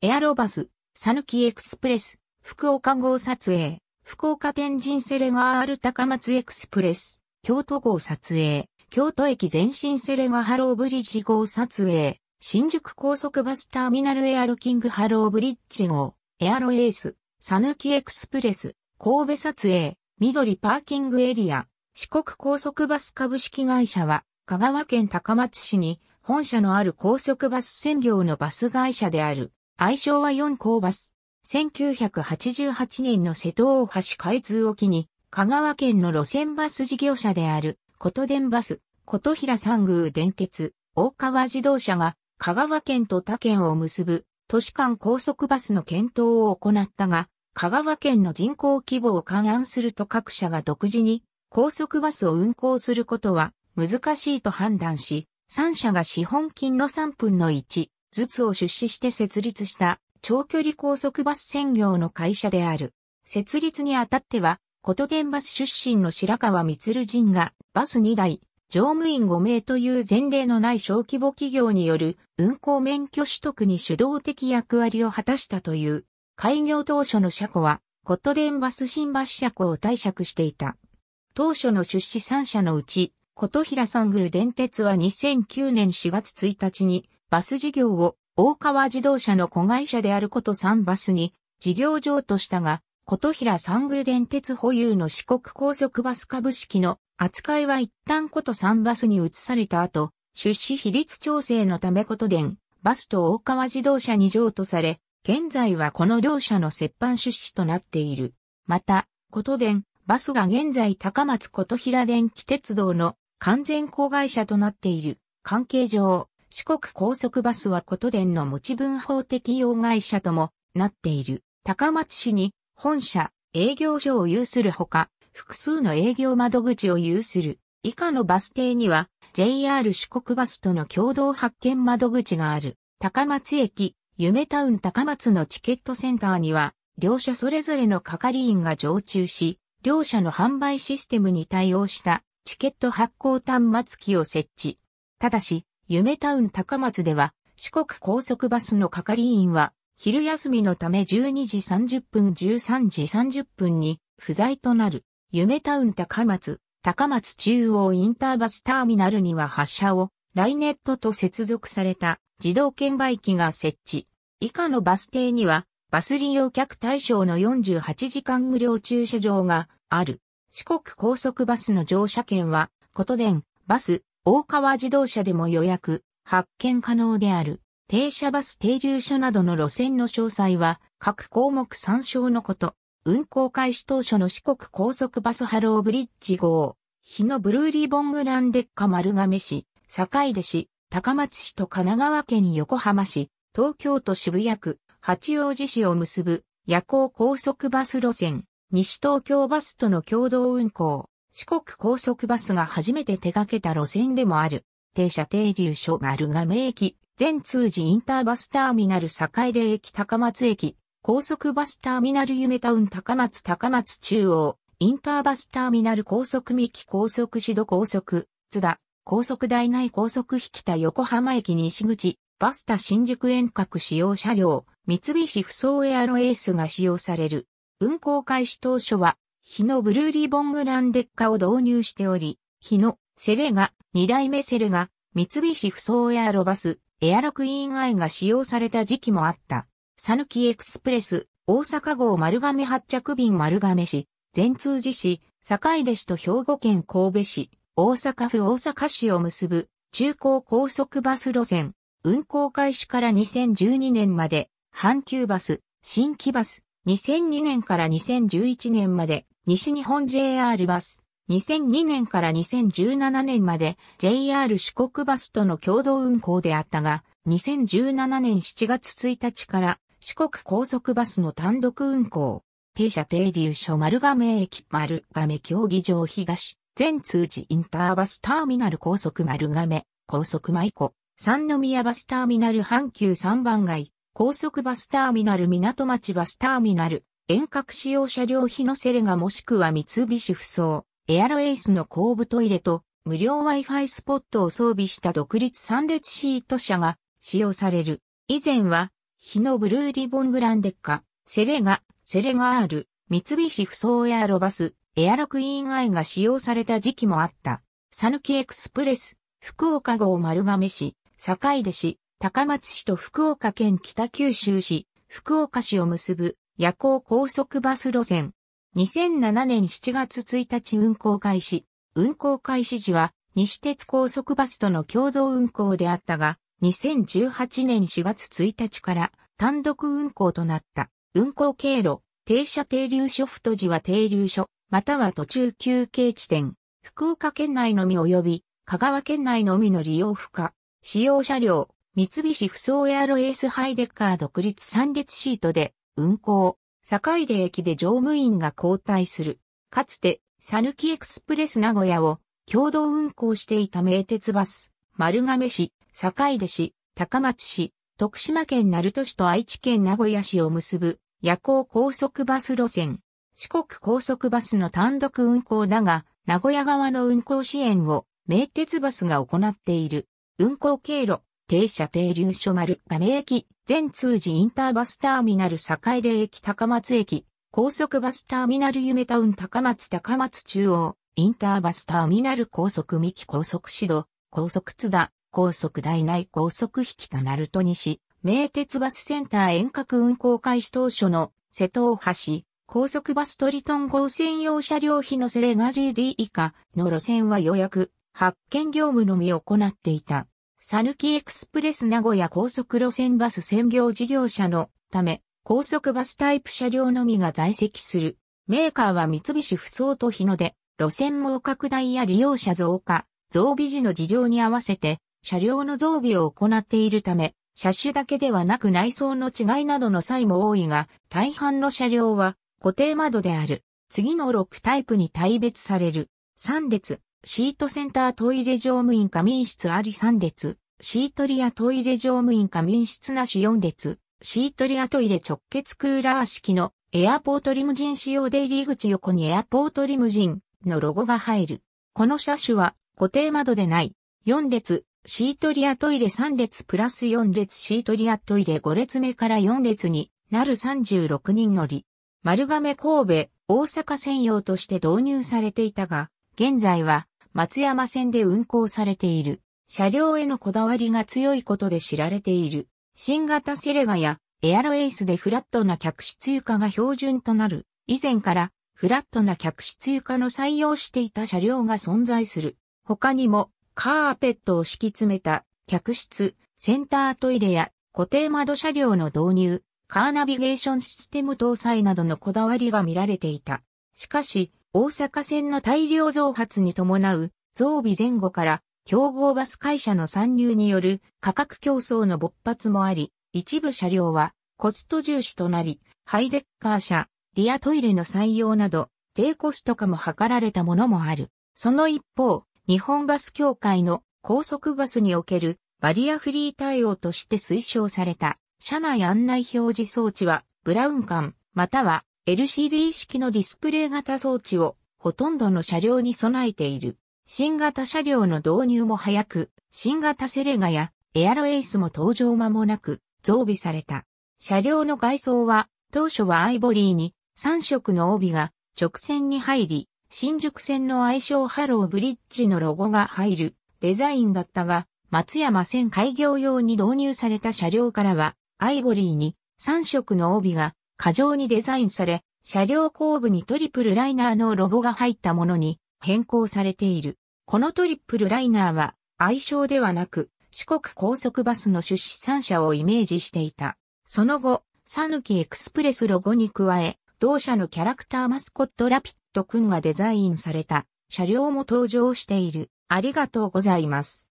エアロバス、サヌキエクスプレス、福岡号撮影、福岡天神セレガール高松エクスプレス、京都号撮影、京都駅前進セレガハローブリッジ号撮影、新宿高速バスターミナルエアロキングハローブリッジ号、エアロエース、サヌキエクスプレス、神戸撮影、緑パーキングエリア、四国高速バス株式会社は、香川県高松市に本社のある高速バス専業のバス会社である。愛称は4コーバス。1988年の瀬戸大橋開通を機に、香川県の路線バス事業者である、琴電バス、琴平三宮電鉄、大川自動車が、香川県と他県を結ぶ、都市間高速バスの検討を行ったが、香川県の人口規模を勘案すると各社が独自に、高速バスを運行することは難しいと判断し、3社が資本金の3分の1、頭痛を出資して設立した長距離高速バス専業の会社である。設立にあたっては、琴電バス出身の白川光人がバス2台、乗務員5名という前例のない小規模企業による運行免許取得に主導的役割を果たしたという、開業当初の車庫は、琴電バス新橋車庫を貸借していた。当初の出資3社のうち、琴平三宮電鉄は2009年4月1日にバス事業を大川自動車の子会社であること3バスに事業上としたが、琴平三宮電鉄保有の四国高速バス株式の扱いは一旦こと3バスに移された後、出資比率調整のためこと電、バスと大川自動車に譲渡され、現在はこの両社の折半出資となっている。また、こと電、バスが現在高松琴平電気鉄道の完全子会社となっている。関係上、四国高速バスはことでんの持ち分法適用会社ともなっている。高松市に本社、営業所を有するほか、複数の営業窓口を有する。以下のバス停には JR 四国バスとの共同発見窓口がある。高松駅、夢タウン高松のチケットセンターには、両社それぞれの係員が常駐し、両社の販売システムに対応したチケット発行端末機を設置。ただし、夢タウン高松では、四国高速バスの係員は、昼休みのため12時30分13時30分に不在となる、夢タウン高松、高松中央インターバスターミナルには発車を、ライネットと接続された自動券売機が設置。以下のバス停には、バス利用客対象の48時間無料駐車場がある。四国高速バスの乗車券は、ことでん、バス、大川自動車でも予約、発見可能である。停車バス停留所などの路線の詳細は各項目参照のこと。運行開始当初の四国高速バスハローブリッジ号、日のブルーリボングランデッカ丸亀市、坂出市、高松市と神奈川県横浜市、東京都渋谷区、八王子市を結ぶ夜行高速バス路線、西東京バスとの共同運行。四国高速バスが初めて手掛けた路線でもある、停車停留所丸亀駅、全通寺インターバスターミナル境出駅高松駅、高速バスターミナル夢タウン高松高松中央、インターバスターミナル高速三木高速指導高速、津田、高速台内高速引田横浜駅西口、バスタ新宿遠隔使用車両、三菱不走エアロエースが使用される。運行開始当初は日のブルーリボングランデッカを導入しており、日のセレガ、二代目セレガ、三菱不走エアロバス、エアロクイーンアイが使用された時期もあった。サヌキエクスプレス、大阪号丸亀発着便丸亀市、全通寺市、堺出市と兵庫県神戸市、大阪府大阪市を結ぶ中高高速バス路線、運行開始から2012年まで、阪急バス、新規バス、2002年から2011年まで、西日本 JR バス、2002年から2017年まで JR 四国バスとの共同運行であったが、2017年7月1日から四国高速バスの単独運行、停車停留所丸亀駅丸亀競技場東、全通寺インターバスターミナル高速丸亀、高速舞子、三宮バスターミナル阪急三番街、高速バスターミナル港町バスターミナル、遠隔使用車両日のセレガもしくは三菱不走、エアロエイスの後部トイレと無料 Wi-Fi スポットを装備した独立3列シート車が使用される。以前は、日のブルーリボングランデッカ、セレガ、セレガ R、三菱不走エアロバス、エアロクイーンアイが使用された時期もあった。サヌキエクスプレス、福岡号丸亀市、坂出市、高松市と福岡県北九州市、福岡市を結ぶ夜行高速バス路線。2007年7月1日運行開始。運行開始時は西鉄高速バスとの共同運行であったが、2018年4月1日から単独運行となった。運行経路、停車停留所太時は停留所、または途中休憩地点。福岡県内のみ及び、香川県内のみの利用不可。使用車両、三菱不走エアロエースハイデッカー独立3列シートで、運行、坂出駅で乗務員が交代する。かつて、さぬきエクスプレス名古屋を共同運行していた名鉄バス、丸亀市、坂出市、高松市、徳島県鳴門市と愛知県名古屋市を結ぶ夜行高速バス路線。四国高速バスの単独運行だが、名古屋側の運行支援を名鉄バスが行っている。運行経路、停車停留所丸亀駅、全通寺インターバスターミナル境出駅高松駅、高速バスターミナル夢タウン高松高松中央、インターバスターミナル高速三木高速指導、高速津田、高速大内高速引田鳴門西、名鉄バスセンター遠隔運行開始当初の瀬戸大橋、高速バストリトン号専用車両費のセレガ GD 以下の路線は予約、発見業務のみ行っていた。サヌキエクスプレス名古屋高速路線バス専業事業者のため、高速バスタイプ車両のみが在籍する。メーカーは三菱不走と日野で、路線網拡大や利用者増加、増備時の事情に合わせて、車両の増備を行っているため、車種だけではなく内装の違いなどの際も多いが、大半の車両は固定窓である。次の6タイプに大別される。3列、シートセンタートイレ乗務員仮眠室あり3列、シートリアトイレ乗務員仮眠室なし4列、シートリアトイレ直結クーラー式のエアポートリムジン仕様で入り口横にエアポートリムジンのロゴが入る。この車種は固定窓でない。4列、シートリアトイレ3列プラス4列シートリアトイレ5列目から4列になる36人乗り。丸亀神戸、大阪専用として導入されていたが、現在は松山線で運行されている。車両へのこだわりが強いことで知られている。新型セレガやエアロエースでフラットな客室床が標準となる。以前からフラットな客室床の採用していた車両が存在する。他にもカーペットを敷き詰めた客室、センタートイレや固定窓車両の導入、カーナビゲーションシステム搭載などのこだわりが見られていた。しかし、大阪線の大量増発に伴う増備前後から競合バス会社の参入による価格競争の勃発もあり、一部車両はコスト重視となり、ハイデッカー車、リアトイレの採用など、低コスト化も図られたものもある。その一方、日本バス協会の高速バスにおけるバリアフリー対応として推奨された車内案内表示装置はブラウン管または LCD 式のディスプレイ型装置をほとんどの車両に備えている。新型車両の導入も早く、新型セレガやエアロエイスも登場間もなく増備された。車両の外装は当初はアイボリーに3色の帯が直線に入り、新宿線の愛称ハローブリッジのロゴが入るデザインだったが、松山線開業用に導入された車両からは、アイボリーに3色の帯が過剰にデザインされ、車両後部にトリプルライナーのロゴが入ったものに変更されている。このトリプルライナーは愛称ではなく四国高速バスの出資三社をイメージしていた。その後、サヌキエクスプレスロゴに加え、同社のキャラクターマスコットラピットくんがデザインされた車両も登場している。ありがとうございます。